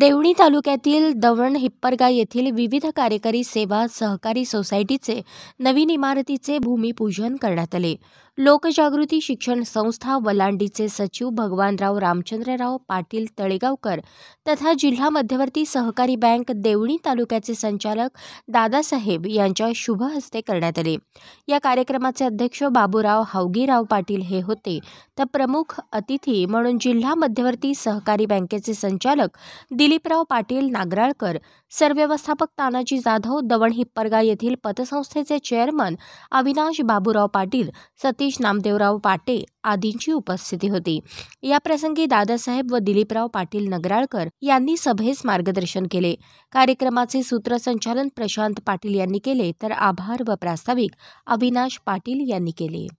देवणी तालुक्यातील दवण हिप्परगा येथील विविध कार्यकारी सेवा सहकारी सोसायटीचे नवीन इमारतीचे भूमिपूजन करण्यात आले लोकजागृती शिक्षण संस्था वलांडीचे सचिव भगवानराव रामचंद्रराव पाटील तळेगावकर तथा जिल्हा मध्यवर्ती सहकारी बँक देवणी तालुक्याचे संचालक दादासाहेब यांच्या शुभ हस्ते करण्यात आले या कार्यक्रमाचे अध्यक्ष बाबूराव हावगीराव पाटील हे होते तर प्रमुख अतिथी म्हणून जिल्हा मध्यवर्ती सहकारी बँकेचे संचालक दिलीपराव पाटील नागराळकर सरव्यवस्थापक तानाजी जाधव दवण हिप्परगा येथील पतसंस्थेचे चेअरमन अविनाश बाबूराव पाटील सती सतीश नामदेवराव पाटे आदींची उपस्थिती होती या याप्रसंगी दादासाहेब व दिलीपराव पाटील नगराळकर यांनी सभेस मार्गदर्शन केले कार्यक्रमाचे सूत्रसंचालन प्रशांत पाटील यांनी केले तर आभार व प्रास्ताविक अविनाश पाटील यांनी केले